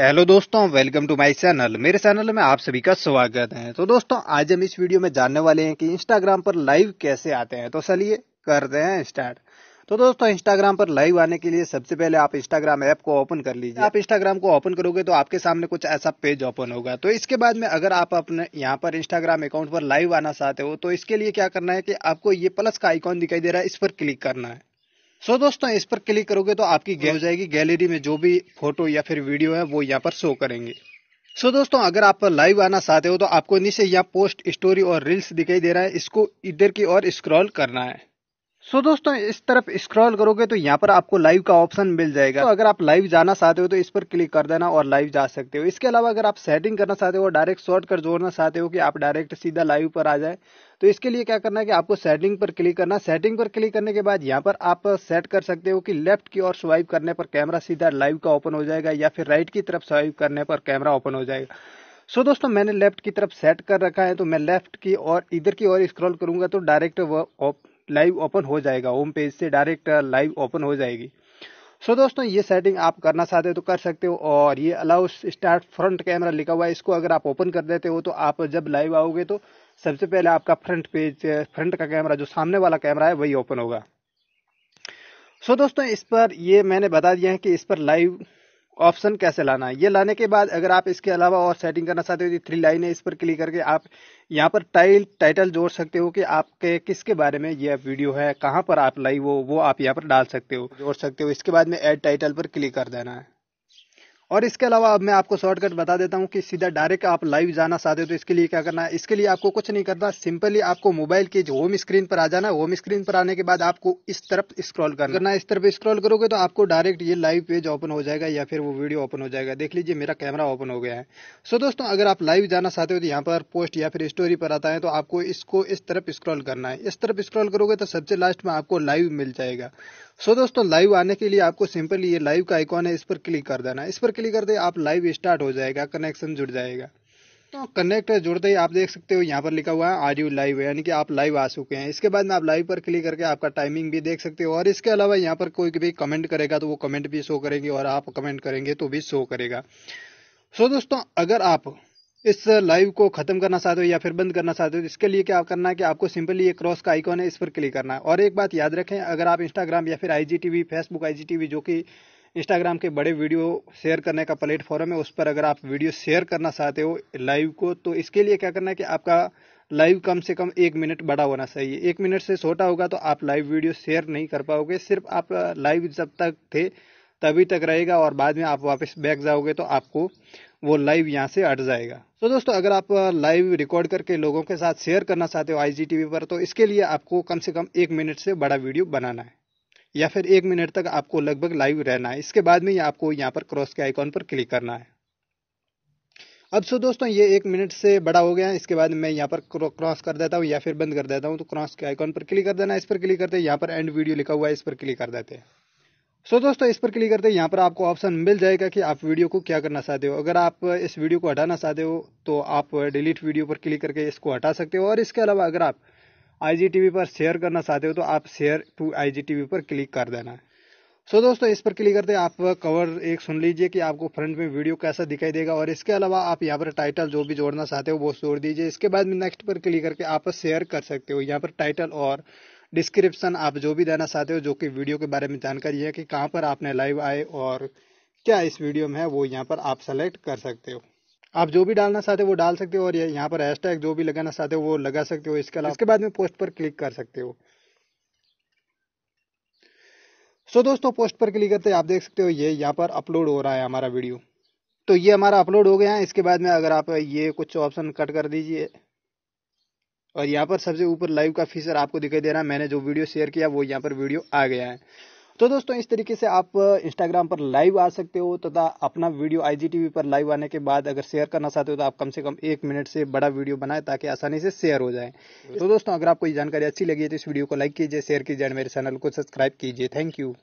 hello दोस्तों welcome to my channel मेरे channel में आप सभी का स्वागत है तो दोस्तों आज हम इस वीडियो में जानने वाले हैं कि इंस्टाग्राम पर लाइव कैसे आते हैं तो चलिए करते हैं स्टार्ट तो दोस्तों इंस्टाग्राम पर लाइव आने के लिए सबसे पहले आप इंस्टाग्राम ऐप को ओपन कर लीजिए आप इंस्टाग्राम को ओपन करोगे तो आपके सामने कुछ ऐसा पेज ओपन होगा तो इसके बाद में अगर आप अपने यहाँ पर इंस्टाग्राम अकाउंट पर लाइव आना चाहते हो तो इसके लिए क्या करना है कि आपको ये प्लस का आइकॉन दिखाई दे रहा है इस पर क्लिक करना है सो so, दोस्तों इस पर क्लिक करोगे तो आपकी गैल हो जाएगी गैलरी में जो भी फोटो या फिर वीडियो है वो यहाँ पर शो करेंगे सो so, दोस्तों अगर आप लाइव आना चाहते हो तो आपको नीचे यहाँ पोस्ट स्टोरी और रील्स दिखाई दे रहा है इसको इधर की ओर स्क्रॉल करना है सो so, दोस्तों इस तरफ स्क्रॉल करोगे तो यहाँ पर आपको लाइव का ऑप्शन मिल जाएगा तो अगर आप लाइव जाना चाहते हो तो इस पर क्लिक कर देना और लाइव जा सकते हो इसके अलावा अगर आप सेटिंग करना चाहते हो डायरेक्ट शॉर्ट कर जोड़ना चाहते हो कि आप डायरेक्ट सीधा लाइव पर आ जाए तो इसके लिए क्या करना है कि आपको सेटिंग पर क्लिक करना सेटिंग पर क्लिक करने के बाद यहाँ पर आप सेट कर सकते हो कि लेफ्ट की ओर स्वाइप करने पर कैमरा सीधा लाइव का ओपन हो जाएगा या फिर राइट की तरफ स्वाइप करने पर कैमरा ओपन हो जाएगा सो so, दोस्तों मैंने लेफ्ट की तरफ सेट कर रखा है तो मैं लेफ्ट की और इधर की ओर स्क्रॉल करूंगा तो डायरेक्ट लाइव ओपन हो जाएगा होम पेज से डायरेक्ट लाइव ओपन हो जाएगी सो so, दोस्तों ये सेटिंग आप करना चाहते हो तो कर सकते हो और ये अलाउ स्टार्ट फ्रंट कैमरा लिखा हुआ है इसको अगर आप ओपन कर देते हो तो आप जब लाइव आओगे तो सबसे पहले आपका फ्रंट पेज फ्रंट का कैमरा जो सामने वाला कैमरा है वही ओपन होगा सो so, दोस्तों इस पर ये मैंने बता दिया है कि इस पर लाइव ऑप्शन कैसे लाना है ये लाने के बाद अगर आप इसके अलावा और सेटिंग करना चाहते हो तो थ्री लाइन है इस पर क्लिक करके आप यहाँ पर टाइल टाइटल जोड़ सकते हो कि आपके किसके बारे में यह वीडियो है कहाँ पर आप लाइव हो वो आप यहाँ पर डाल सकते हो जोड़ सकते हो इसके बाद में एड टाइटल पर क्लिक कर देना है और इसके अलावा अब मैं आपको शॉर्टकट बता देता हूँ कि सीधा डायरेक्ट आप लाइव जाना चाहते हो तो इसके लिए क्या करना है इसके लिए आपको कुछ नहीं करना सिंपली आपको मोबाइल के होम स्क्रीन पर आ जाना होम स्क्रीन पर आने के बाद आपको इस तरफ स्क्रॉल करना इस तरफ स्क्रॉल करोगे तो आपको डायरेक्ट ये लाइव पेज ओपन हो जाएगा या फिर वो वीडियो ओपन हो जाएगा देख लीजिए मेरा कैमरा ओपन हो गया है सो दोस्तों अगर आप लाइव जाना चाहते हो तो यहाँ पर पोस्ट या फिर स्टोरी पर आता है तो आपको इसको इस तरफ स्क्रॉल करना है इस तरफ स्क्रॉल करोगे तो सबसे लास्ट में आपको लाइव मिल जाएगा सो दोस्तों लाइव आने के लिए आपको सिंपली ये लाइव का आइकॉन है इस पर क्लिक कर देना इस पर क्लिक करते आप लाइव स्टार्ट हो जाएगा कनेक्शन जुड़ जाएगा तो कनेक्ट जुड़ते ही आप देख सकते हो यहाँ पर लिखा हुआ है आर यू लाइव यानी कि आप लाइव आ चुके हैं इसके बाद में आप लाइव पर क्लिक करके आपका टाइमिंग भी देख सकते हो और इसके अलावा यहाँ पर कोई भी कमेंट करेगा तो वो कमेंट भी शो करेगी और आप कमेंट करेंगे तो भी शो करेगा सो दोस्तों अगर आप इस लाइव को खत्म करना चाहते हो या फिर बंद करना चाहते हो तो इसके लिए क्या करना है कि आपको सिंपली ये क्रॉस का आइकॉन है इस पर क्लिक करना है और एक बात याद रखें अगर आप इंस्टाग्राम या फिर आईजीटीवी फेसबुक आईजीटीवी जो कि इंस्टाग्राम के बड़े वीडियो शेयर करने का प्लेटफॉर्म है उस पर अगर आप वीडियो शेयर करना चाहते हो लाइव को तो इसके लिए क्या करना है कि आपका लाइव कम से कम एक मिनट बड़ा होना चाहिए एक मिनट से छोटा होगा तो आप लाइव वीडियो शेयर नहीं कर पाओगे सिर्फ आप लाइव जब तक थे तभी तक रहेगा और बाद में आप वापस बैक जाओगे तो आपको वो लाइव यहाँ से हट जाएगा तो दोस्तों अगर आप लाइव रिकॉर्ड करके लोगों के साथ शेयर करना चाहते हो आई पर तो इसके लिए आपको कम से कम एक मिनट से बड़ा वीडियो बनाना है या फिर एक मिनट तक आपको लगभग लाइव रहना है इसके बाद में यह आपको यहाँ पर क्रॉस के आइकॉन पर क्लिक करना है अब सो दोस्तों ये एक मिनट से बड़ा हो गया है इसके बाद मैं यहाँ पर क्रॉस कर देता हूँ या फिर बंद कर देता हूँ तो क्रॉस के आइकॉन पर क्लिक कर देना इस पर क्लिक करते हैं यहाँ पर एंड वीडियो लिखा हुआ है इस पर क्लिक कर देते हैं सो so, दोस्तों इस पर क्लिक करते हैं यहाँ पर आपको ऑप्शन मिल जाएगा कि आप वीडियो को क्या करना चाहते हो अगर आप इस वीडियो को हटाना चाहते हो तो आप डिलीट वीडियो पर क्लिक करके इसको हटा सकते हो और इसके अलावा अगर आप आईजीटीवी पर शेयर करना चाहते हो तो आप शेयर टू आईजीटीवी पर क्लिक कर देना है सो so, दोस्तों इस पर क्लिक करते हैं आप कवर एक सुन लीजिए कि आपको फ्रंट में वीडियो कैसा दिखाई देगा और इसके अलावा आप यहाँ पर टाइटल जो भी जोड़ना चाहते हो वो जोड़ दीजिए इसके बाद में नेक्स्ट पर क्लिक करके आप शेयर कर सकते हो यहाँ पर टाइटल और डिस्क्रिप्शन आप जो भी देना चाहते हो जो कि वीडियो के बारे में जानकारी है कि कहाँ पर आपने लाइव आए और क्या इस वीडियो में है वो यहाँ पर आप सेलेक्ट कर सकते हो आप जो भी डालना चाहते हो वो डाल सकते हो और यहाँ पर हैशटैग जो भी लगाना चाहते हो वो लगा सकते हो इसके अलावा इसके बाद में पोस्ट पर क्लिक कर सकते हो सो so, दोस्तों पोस्ट पर क्लिक करते आप देख सकते हो ये यहाँ पर अपलोड हो रहा है हमारा वीडियो तो ये हमारा अपलोड हो गया है इसके बाद में अगर आप ये कुछ ऑप्शन कट कर दीजिए और यहाँ पर सबसे ऊपर लाइव का फीचर आपको दिखाई दे रहा है मैंने जो वीडियो शेयर किया वो यहाँ पर वीडियो आ गया है तो दोस्तों इस तरीके से आप इंस्टाग्राम uh, पर लाइव आ सकते हो तथा अपना वीडियो आईजीटीवी पर लाइव आने के बाद अगर शेयर करना चाहते हो तो आप कम से कम एक मिनट से बड़ा वीडियो बनाए ताकि आसानी से शेयर हो जाए तो दोस्तों अगर आपको ये जानकारी अच्छी लगी है तो इस वीडियो को लाइक कीजिए शेयर कीजिए मेरे चैनल को सब्सक्राइब कीजिए थैंक यू